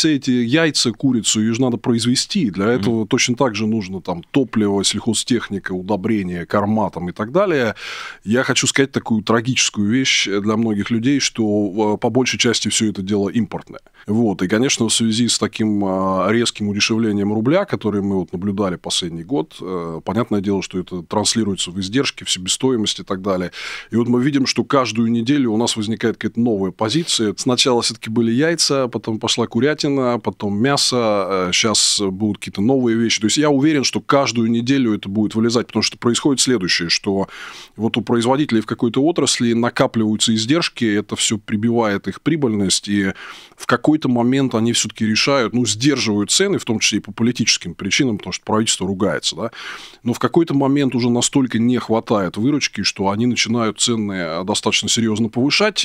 все эти яйца, курицу, ее же надо произвести. Для этого mm-hmm. точно так же нужно там топливо, сельхозтехника, удобрения, корма там и так далее. Я хочу сказать такую трагическую вещь для многих людей, что а, по большей части все это дело импортное. Вот. И, конечно, в связи с таким а, резким удешевлением рубля, который мы вот наблюдали последний год, э, понятное дело, что это транслируется в издержки, в себестоимость и так далее. И вот мы видим, что каждую неделю у нас возникает какая-то новая позиция. Сначала все-таки были яйца, а потом пошла курятина, телятина, потом мясо, сейчас э, будут какие-то новые вещи. То есть я уверен, что каждую неделю это будет вылезать, потому что происходит следующее, что вот у производителей в какой-то отрасли накапливаются издержки, это все прибивает их прибыльность, и в какой-то момент они все-таки решают, ну, сдерживают цены, в том числе и по политическим причинам, потому что правительство ругается, да, но в какой-то момент уже настолько не хватает выручки, что они начинают цены э, достаточно серьезно повышать,